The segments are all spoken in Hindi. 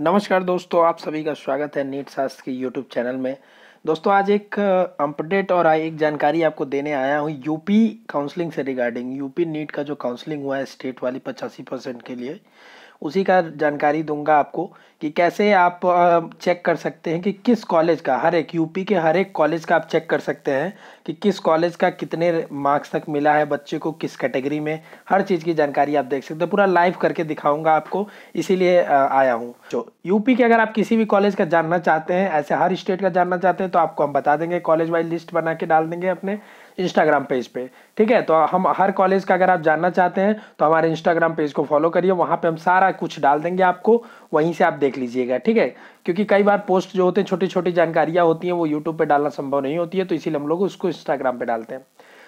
नमस्कार दोस्तों आप सभी का स्वागत है नीट शास्त्र के यूट्यूब चैनल में दोस्तों आज एक अपडेट और एक जानकारी आपको देने आया हूँ यूपी काउंसलिंग से रिगार्डिंग यूपी नीट का जो काउंसलिंग हुआ है स्टेट वाली पचासी परसेंट के लिए उसी का जानकारी दूंगा आपको कि कैसे आप चेक कर सकते हैं कि किस कॉलेज का हर एक यूपी के हर एक कॉलेज का आप चेक कर सकते हैं कि किस कॉलेज का कितने मार्क्स तक मिला है बच्चे को किस कैटेगरी में हर चीज़ की जानकारी आप देख सकते हो पूरा लाइव करके दिखाऊंगा आपको इसीलिए आया हूँ जो यूपी के अगर आप किसी भी कॉलेज का जानना चाहते हैं ऐसे हर स्टेट का जानना चाहते हैं तो आपको हम बता देंगे कॉलेज वाइज लिस्ट बना के डाल देंगे अपने इंस्टाग्राम पेज पे ठीक है तो हम हर कॉलेज का अगर आप जानना चाहते हैं तो हमारे इंस्टाग्राम पेज को फॉलो करिए वहाँ पे हम सारा कुछ डाल देंगे आपको वहीं से आप देख लीजिएगा ठीक है क्योंकि कई बार पोस्ट जो होते हैं छोटी छोटी जानकारियाँ होती हैं वो यूट्यूब पर डालना संभव नहीं होती है तो इसीलिए हम लोग उसको इंस्टाग्राम पर डालते हैं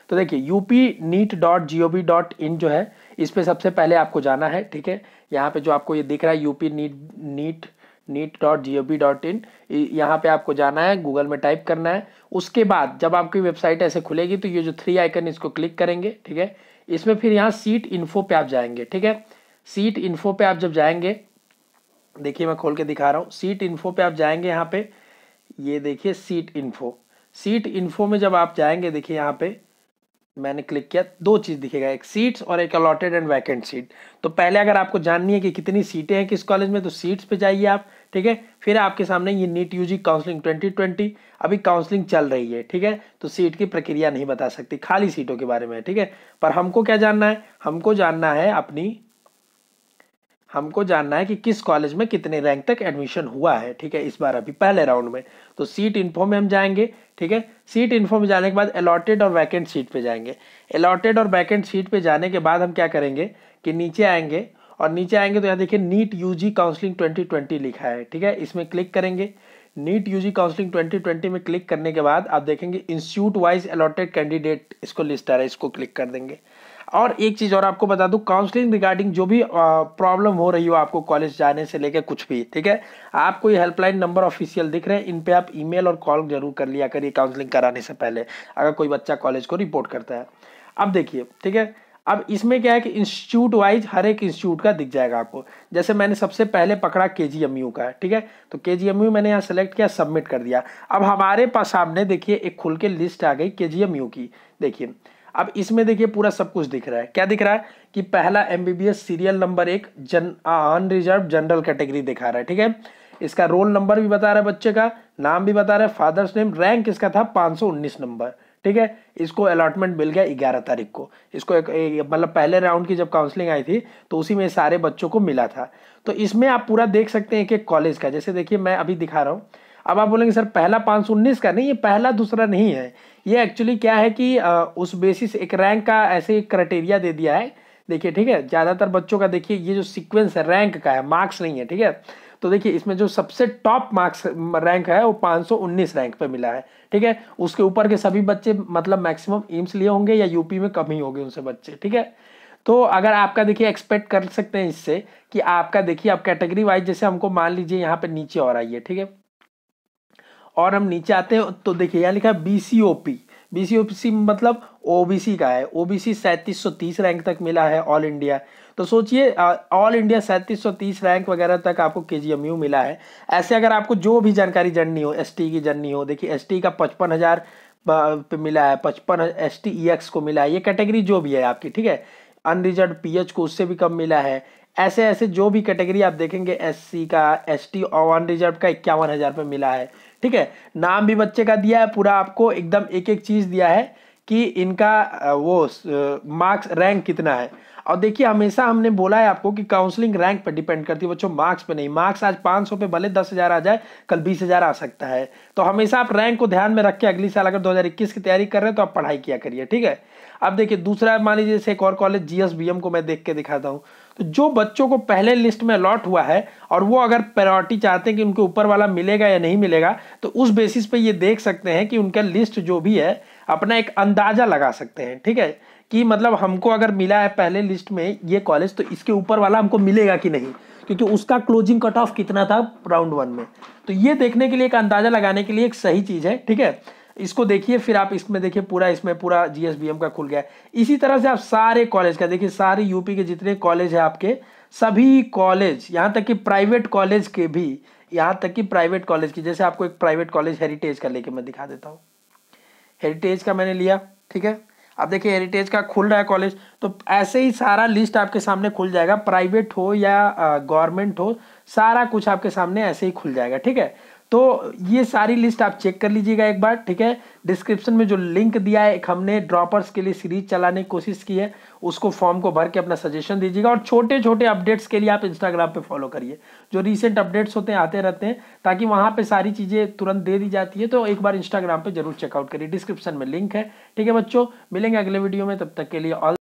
तो देखिए P NEET dot G O V dot in जो है इस पर सबसे पहले आपको जाना है ठीक है यहाँ पे जो आपको ये दिख रहा है UP NEET NEET NEET dot G O B dot in यहाँ पर आपको जाना है गूगल में टाइप करना है उसके बाद जब आपकी वेबसाइट ऐसे खुलेगी तो ये जो थ्री आइकन इसको क्लिक करेंगे ठीक है इसमें फिर यहाँ सीट इन्फो पे आप जाएंगे ठीक है सीट इन्फो पे आप जब जाएंगे देखिए मैं खोल के दिखा रहा हूँ सीट इन्फो पे आप जाएंगे यहाँ पे ये देखिए सीट इन्फो सीट इन्फो में जब आप जाएंगे देखिए यहाँ पे मैंने क्लिक किया दो चीज़ दिखेगा एक सीट्स और एक अलॉटेड एंड वैकेंट सीट तो पहले अगर आपको जाननी है कि कितनी सीटें हैं किस कॉलेज में तो सीट्स पे जाइए आप ठीक है फिर आपके सामने ये नीट यूजी काउंसलिंग 2020 अभी काउंसलिंग चल रही है ठीक है तो सीट की प्रक्रिया नहीं बता सकती खाली सीटों के बारे में ठीक है पर हमको क्या जानना है हमको जानना है अपनी हमको जानना है कि किस कॉलेज में कितने रैंक तक एडमिशन हुआ है ठीक है इस बार अभी पहले राउंड में तो सीट इन्फो में हम जाएंगे ठीक है सीट इन्फो में जाने के बाद अलॉटेड और वैकेंट सीट पे जाएंगे अलॉटेड और वैकेंट सीट पे जाने के बाद हम क्या करेंगे कि नीचे आएंगे और नीचे आएंगे तो यहाँ देखिए नीट यू काउंसलिंग ट्वेंटी लिखा है ठीक है इसमें क्लिक करेंगे नीट यू काउंसलिंग ट्वेंटी में क्लिक करने के बाद आप देखेंगे इंस्टीट्यूट वाइज अलॉटेड कैंडिडेट इसको लिस्ट आ रहा है इसको क्लिक कर देंगे और एक चीज़ और आपको बता दूं काउंसलिंग रिगार्डिंग जो भी प्रॉब्लम हो रही हो आपको कॉलेज जाने से लेकर कुछ भी ठीक है आपको ये हेल्पलाइन नंबर ऑफिशियल दिख रहे हैं इन पर आप ईमेल और कॉल जरूर कर लिया करिए काउंसलिंग कराने से पहले अगर कोई बच्चा कॉलेज को रिपोर्ट करता है अब देखिए ठीक है अब इसमें क्या है कि इंस्टीट्यूट वाइज हर एक इंस्टीट्यूट का दिख जाएगा आपको जैसे मैंने सबसे पहले पकड़ा के जी का ठीक है तो के जी मैंने यहाँ सेलेक्ट किया सबमिट कर दिया अब हमारे पास सामने देखिए एक खुल के लिस्ट आ गई के की देखिए अब इसमें देखिए पूरा सब कुछ दिख रहा है क्या दिख रहा है कि पहला एमबीबीएस सीरियल नंबर एक जन अनरिजर्व जनरल कैटेगरी दिखा रहा है ठीक है इसका रोल नंबर भी बता रहा है बच्चे का नाम भी बता रहा है फादर्स नेम रैंक इसका था 519 नंबर ठीक है इसको अलॉटमेंट मिल गया ग्यारह तारीख को इसको मतलब पहले राउंड की जब काउंसलिंग आई थी तो उसी में सारे बच्चों को मिला था तो इसमें आप पूरा देख सकते हैं एक एक कॉलेज का जैसे देखिए मैं अभी दिखा रहा हूँ अब आप बोलेंगे सर पहला पाँच का नहीं ये पहला दूसरा नहीं है ये एक्चुअली क्या है कि आ, उस बेसिस एक रैंक का ऐसे क्राइटेरिया दे दिया है देखिए ठीक है ज़्यादातर बच्चों का देखिए ये जो सीक्वेंस है रैंक का है मार्क्स नहीं है ठीक है तो देखिए इसमें जो सबसे टॉप मार्क्स रैंक है वो 519 रैंक पे मिला है ठीक है उसके ऊपर के सभी बच्चे मतलब मैक्सिमम एम्स लिए होंगे या यूपी में कम ही होंगे उनसे बच्चे ठीक है तो अगर आपका देखिए एक्सपेक्ट कर सकते हैं इससे कि आपका देखिए आप कैटेगरी वाइज जैसे हमको मान लीजिए यहाँ पर नीचे और आइए ठीक है और हम नीचे आते हैं तो देखिए यहाँ लिखा है B C O P B C O P मतलब ओ बी सी का है ओ बी सी सैंतीस सौ तीस रैंक तक मिला है ऑल इंडिया तो सोचिए ऑल इंडिया सैंतीस सौ तीस रैंक वगैरह तक आपको के जी एम यू मिला है ऐसे अगर आपको जो भी जानकारी जाननी हो एस टी की जननी हो देखिए एस टी का पचपन हज़ार पे मिला है पचपन एस टी ई एक्स को मिला है ये कैटेगरी जो भी है आपकी ठीक है अनरिजर्व पी एच को उससे भी कम मिला है ऐसे ऐसे जो भी कैटेगरी आप देखेंगे एस सी का एस टी और अनरिजर्व का इक्यावन हज़ार पे मिला है ठीक है नाम भी बच्चे का दिया है पूरा आपको एकदम एक एक चीज़ दिया है कि इनका वो मार्क्स रैंक कितना है और देखिए हमेशा हमने बोला है आपको कि काउंसलिंग रैंक पर डिपेंड करती है बच्चों मार्क्स पे नहीं मार्क्स आज 500 पे भले 10,000 आ जाए कल 20,000 आ सकता है तो हमेशा आप रैंक को ध्यान में रख के अगली साल अगर 2021 की तैयारी कर रहे हैं तो आप पढ़ाई किया करिए ठीक है अब देखिए दूसरा मान लीजिए जैसे एक और कॉलेज जी को मैं देख के दिखाता हूँ तो जो बच्चों को पहले लिस्ट में अलॉट हुआ है और वो अगर प्रायोरिटी चाहते हैं कि उनके ऊपर वाला मिलेगा या नहीं मिलेगा तो उस बेसिस पे ये देख सकते हैं कि उनका लिस्ट जो भी है अपना एक अंदाज़ा लगा सकते हैं ठीक है कि मतलब हमको अगर मिला है पहले लिस्ट में ये कॉलेज तो इसके ऊपर वाला हमको मिलेगा कि नहीं क्योंकि उसका क्लोजिंग कट ऑफ कितना था राउंड वन में तो ये देखने के लिए एक अंदाज़ा लगाने के लिए एक सही चीज़ है ठीक है इसको देखिए फिर आप इसमें देखिए पूरा इसमें पूरा जीएसबीएम का खुल गया है इसी तरह से आप सारे कॉलेज का देखिए सारे यूपी के जितने कॉलेज हैं आपके सभी कॉलेज यहाँ तक कि प्राइवेट कॉलेज के भी यहाँ तक कि प्राइवेट कॉलेज की जैसे आपको एक प्राइवेट कॉलेज हेरिटेज का लेके मैं दिखा देता हूँ हेरिटेज का मैंने लिया ठीक है आप देखिए हेरिटेज का खुल रहा है कॉलेज तो ऐसे ही सारा लिस्ट आपके सामने खुल जाएगा प्राइवेट हो या गवर्नमेंट हो सारा कुछ आपके सामने ऐसे ही खुल जाएगा ठीक है तो ये सारी लिस्ट आप चेक कर लीजिएगा एक बार ठीक है डिस्क्रिप्शन में जो लिंक दिया है एक हमने ड्रॉपर्स के लिए सीरीज चलाने की कोशिश की है उसको फॉर्म को भर के अपना सजेशन दीजिएगा और छोटे छोटे अपडेट्स के लिए आप इंस्टाग्राम पे फॉलो करिए जो रिसेंट अपडेट्स होते हैं आते रहते हैं ताकि वहाँ पर सारी चीज़ें तुरंत दे दी जाती है तो एक बार इंस्टाग्राम पर जरूर चेकआउट करिए डिस्क्रिप्शन में लिंक है ठीक है बच्चों मिलेंगे अगले वीडियो में तब तक के लिए ऑल